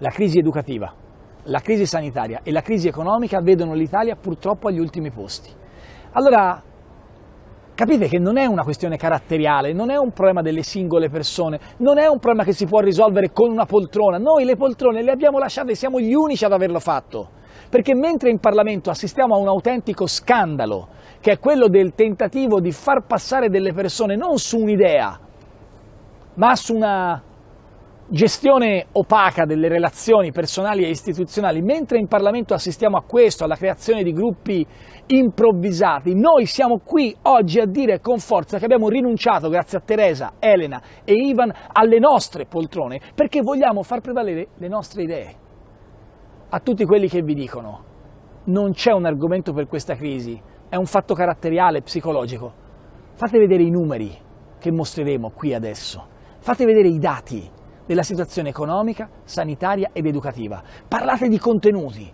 la crisi educativa, la crisi sanitaria e la crisi economica vedono l'Italia purtroppo agli ultimi posti. Allora, capite che non è una questione caratteriale, non è un problema delle singole persone, non è un problema che si può risolvere con una poltrona. Noi le poltrone le abbiamo lasciate, e siamo gli unici ad averlo fatto. Perché mentre in Parlamento assistiamo a un autentico scandalo, che è quello del tentativo di far passare delle persone non su un'idea, ma su una gestione opaca delle relazioni personali e istituzionali, mentre in Parlamento assistiamo a questo, alla creazione di gruppi improvvisati, noi siamo qui oggi a dire con forza che abbiamo rinunciato, grazie a Teresa, Elena e Ivan, alle nostre poltrone, perché vogliamo far prevalere le nostre idee. A tutti quelli che vi dicono, non c'è un argomento per questa crisi, è un fatto caratteriale, psicologico. Fate vedere i numeri che mostreremo qui adesso, fate vedere i dati della situazione economica, sanitaria ed educativa. Parlate di contenuti.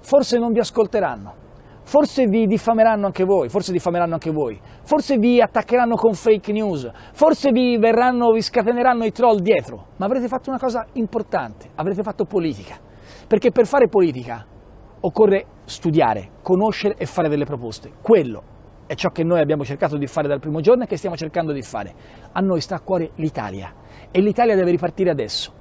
Forse non vi ascolteranno. Forse vi diffameranno anche voi, forse diffameranno anche voi, forse vi attaccheranno con fake news, forse vi verranno, vi scateneranno i troll dietro, ma avrete fatto una cosa importante, avrete fatto politica. Perché per fare politica occorre studiare, conoscere e fare delle proposte. Quello è ciò che noi abbiamo cercato di fare dal primo giorno e che stiamo cercando di fare. A noi sta a cuore l'Italia e l'Italia deve ripartire adesso.